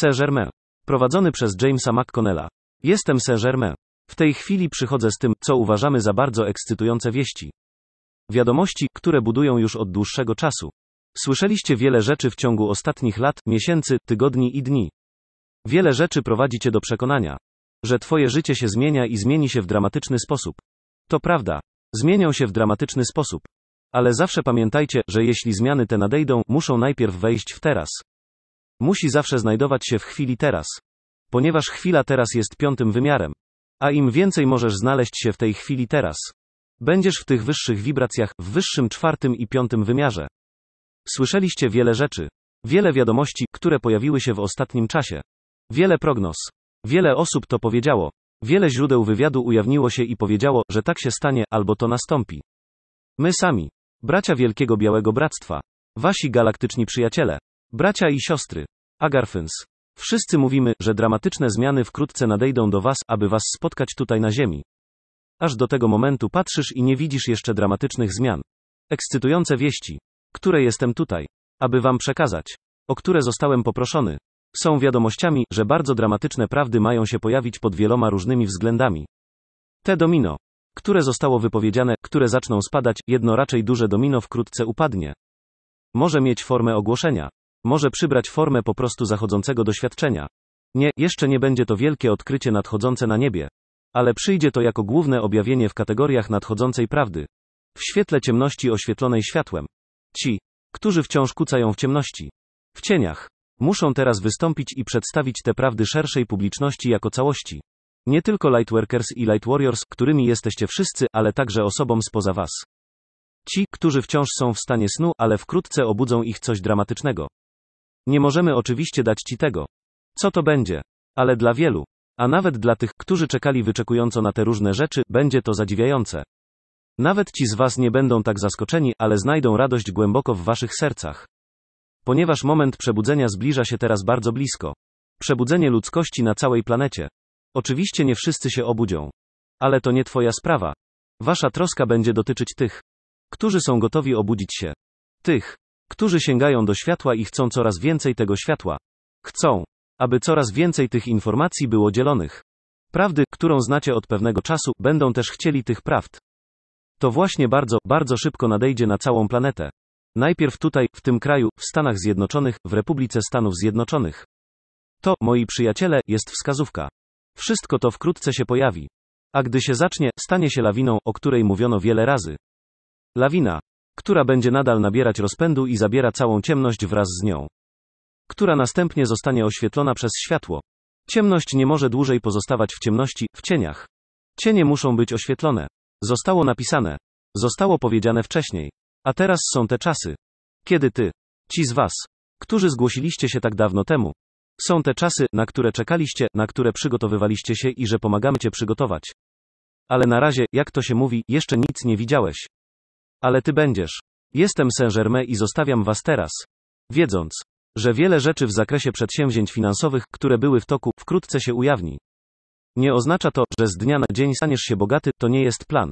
Saint-Germain. Prowadzony przez Jamesa McConnella. Jestem Saint-Germain. W tej chwili przychodzę z tym, co uważamy za bardzo ekscytujące wieści. Wiadomości, które budują już od dłuższego czasu. Słyszeliście wiele rzeczy w ciągu ostatnich lat, miesięcy, tygodni i dni. Wiele rzeczy prowadzi cię do przekonania, że twoje życie się zmienia i zmieni się w dramatyczny sposób. To prawda. Zmienią się w dramatyczny sposób. Ale zawsze pamiętajcie, że jeśli zmiany te nadejdą, muszą najpierw wejść w teraz. Musi zawsze znajdować się w chwili teraz. Ponieważ chwila teraz jest piątym wymiarem. A im więcej możesz znaleźć się w tej chwili teraz, będziesz w tych wyższych wibracjach, w wyższym czwartym i piątym wymiarze. Słyszeliście wiele rzeczy, wiele wiadomości, które pojawiły się w ostatnim czasie, wiele prognoz, wiele osób to powiedziało, wiele źródeł wywiadu ujawniło się i powiedziało, że tak się stanie, albo to nastąpi. My sami, bracia Wielkiego Białego Bractwa, wasi galaktyczni przyjaciele, Bracia i siostry. Agarfens. Wszyscy mówimy, że dramatyczne zmiany wkrótce nadejdą do Was, aby Was spotkać tutaj na Ziemi. Aż do tego momentu patrzysz i nie widzisz jeszcze dramatycznych zmian. Ekscytujące wieści, które jestem tutaj, aby Wam przekazać, o które zostałem poproszony, są wiadomościami, że bardzo dramatyczne prawdy mają się pojawić pod wieloma różnymi względami. Te domino, które zostało wypowiedziane, które zaczną spadać, jedno raczej duże domino wkrótce upadnie. Może mieć formę ogłoszenia, może przybrać formę po prostu zachodzącego doświadczenia. Nie, jeszcze nie będzie to wielkie odkrycie nadchodzące na niebie. Ale przyjdzie to jako główne objawienie w kategoriach nadchodzącej prawdy. W świetle ciemności oświetlonej światłem. Ci, którzy wciąż kucają w ciemności, w cieniach, muszą teraz wystąpić i przedstawić te prawdy szerszej publiczności jako całości. Nie tylko Lightworkers i Light Warriors, którymi jesteście wszyscy, ale także osobom spoza Was. Ci, którzy wciąż są w stanie snu, ale wkrótce obudzą ich coś dramatycznego. Nie możemy oczywiście dać ci tego. Co to będzie? Ale dla wielu, a nawet dla tych, którzy czekali wyczekująco na te różne rzeczy, będzie to zadziwiające. Nawet ci z was nie będą tak zaskoczeni, ale znajdą radość głęboko w waszych sercach. Ponieważ moment przebudzenia zbliża się teraz bardzo blisko. Przebudzenie ludzkości na całej planecie. Oczywiście nie wszyscy się obudzią. Ale to nie twoja sprawa. Wasza troska będzie dotyczyć tych, którzy są gotowi obudzić się. Tych, którzy sięgają do światła i chcą coraz więcej tego światła. Chcą, aby coraz więcej tych informacji było dzielonych. Prawdy, którą znacie od pewnego czasu, będą też chcieli tych prawd. To właśnie bardzo, bardzo szybko nadejdzie na całą planetę. Najpierw tutaj, w tym kraju, w Stanach Zjednoczonych, w Republice Stanów Zjednoczonych. To, moi przyjaciele, jest wskazówka. Wszystko to wkrótce się pojawi. A gdy się zacznie, stanie się lawiną, o której mówiono wiele razy. Lawina która będzie nadal nabierać rozpędu i zabiera całą ciemność wraz z nią, która następnie zostanie oświetlona przez światło. Ciemność nie może dłużej pozostawać w ciemności, w cieniach. Cienie muszą być oświetlone. Zostało napisane. Zostało powiedziane wcześniej. A teraz są te czasy. Kiedy ty, ci z was, którzy zgłosiliście się tak dawno temu, są te czasy, na które czekaliście, na które przygotowywaliście się i że pomagamy cię przygotować. Ale na razie, jak to się mówi, jeszcze nic nie widziałeś. Ale ty będziesz. Jestem Saint-Germain i zostawiam was teraz. Wiedząc, że wiele rzeczy w zakresie przedsięwzięć finansowych, które były w toku, wkrótce się ujawni. Nie oznacza to, że z dnia na dzień staniesz się bogaty, to nie jest plan.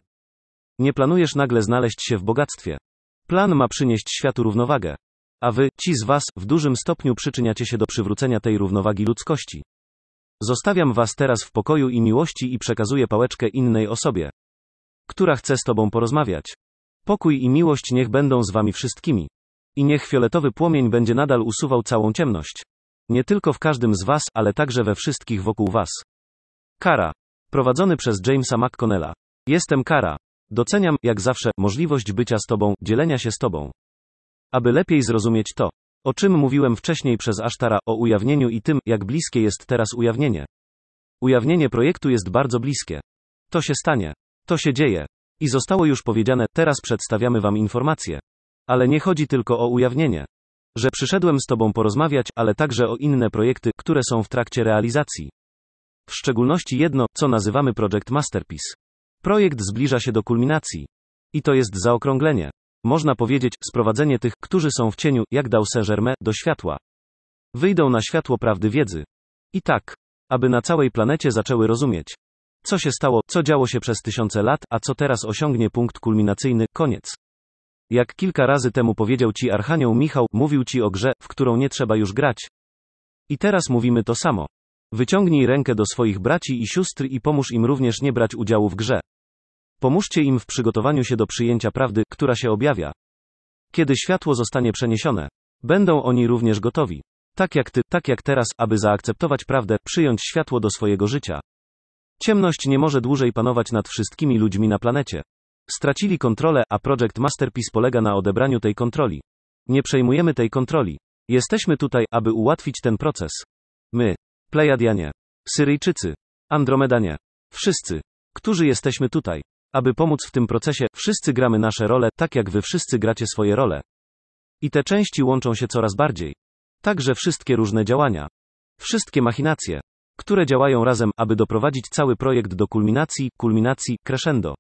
Nie planujesz nagle znaleźć się w bogactwie. Plan ma przynieść światu równowagę. A wy, ci z was, w dużym stopniu przyczyniacie się do przywrócenia tej równowagi ludzkości. Zostawiam was teraz w pokoju i miłości i przekazuję pałeczkę innej osobie, która chce z tobą porozmawiać. Pokój i miłość niech będą z wami wszystkimi. I niech fioletowy płomień będzie nadal usuwał całą ciemność. Nie tylko w każdym z was, ale także we wszystkich wokół was. Kara. Prowadzony przez Jamesa McConnella. Jestem Kara. Doceniam, jak zawsze, możliwość bycia z tobą, dzielenia się z tobą. Aby lepiej zrozumieć to, o czym mówiłem wcześniej przez Asztara, o ujawnieniu i tym, jak bliskie jest teraz ujawnienie. Ujawnienie projektu jest bardzo bliskie. To się stanie. To się dzieje. I zostało już powiedziane, teraz przedstawiamy Wam informacje. Ale nie chodzi tylko o ujawnienie. Że przyszedłem z Tobą porozmawiać, ale także o inne projekty, które są w trakcie realizacji. W szczególności jedno, co nazywamy Project Masterpiece. Projekt zbliża się do kulminacji. I to jest zaokrąglenie. Można powiedzieć, sprowadzenie tych, którzy są w cieniu, jak dał Saint-Germain, do światła. Wyjdą na światło prawdy wiedzy. I tak, aby na całej planecie zaczęły rozumieć. Co się stało, co działo się przez tysiące lat, a co teraz osiągnie punkt kulminacyjny, koniec. Jak kilka razy temu powiedział ci Archanioł Michał, mówił ci o grze, w którą nie trzeba już grać. I teraz mówimy to samo. Wyciągnij rękę do swoich braci i sióstr i pomóż im również nie brać udziału w grze. Pomóżcie im w przygotowaniu się do przyjęcia prawdy, która się objawia. Kiedy światło zostanie przeniesione, będą oni również gotowi. Tak jak ty, tak jak teraz, aby zaakceptować prawdę, przyjąć światło do swojego życia. Ciemność nie może dłużej panować nad wszystkimi ludźmi na planecie. Stracili kontrolę, a Project Masterpiece polega na odebraniu tej kontroli. Nie przejmujemy tej kontroli. Jesteśmy tutaj, aby ułatwić ten proces. My, Plejadianie, Syryjczycy, Andromedanie, wszyscy, którzy jesteśmy tutaj, aby pomóc w tym procesie, wszyscy gramy nasze role, tak jak wy wszyscy gracie swoje role. I te części łączą się coraz bardziej. Także wszystkie różne działania, wszystkie machinacje, które działają razem, aby doprowadzić cały projekt do kulminacji, kulminacji, crescendo.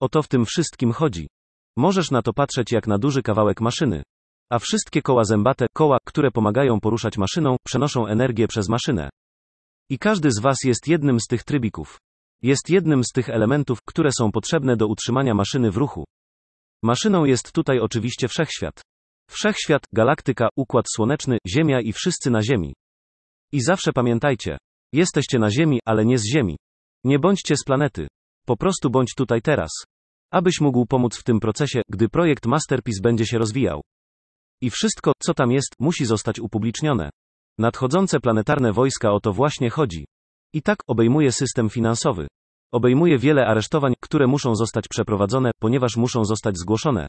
O to w tym wszystkim chodzi. Możesz na to patrzeć jak na duży kawałek maszyny. A wszystkie koła zębate, koła, które pomagają poruszać maszyną, przenoszą energię przez maszynę. I każdy z Was jest jednym z tych trybików. Jest jednym z tych elementów, które są potrzebne do utrzymania maszyny w ruchu. Maszyną jest tutaj oczywiście wszechświat. Wszechświat, galaktyka, układ słoneczny, Ziemia i wszyscy na Ziemi. I zawsze pamiętajcie, Jesteście na Ziemi, ale nie z Ziemi. Nie bądźcie z planety. Po prostu bądź tutaj teraz. Abyś mógł pomóc w tym procesie, gdy projekt Masterpiece będzie się rozwijał. I wszystko, co tam jest, musi zostać upublicznione. Nadchodzące planetarne wojska o to właśnie chodzi. I tak obejmuje system finansowy. Obejmuje wiele aresztowań, które muszą zostać przeprowadzone, ponieważ muszą zostać zgłoszone.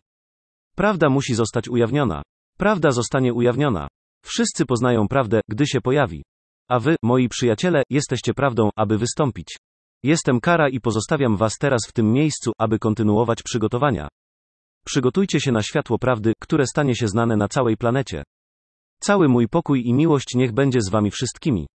Prawda musi zostać ujawniona. Prawda zostanie ujawniona. Wszyscy poznają prawdę, gdy się pojawi. A wy, moi przyjaciele, jesteście prawdą, aby wystąpić. Jestem Kara i pozostawiam was teraz w tym miejscu, aby kontynuować przygotowania. Przygotujcie się na światło prawdy, które stanie się znane na całej planecie. Cały mój pokój i miłość niech będzie z wami wszystkimi.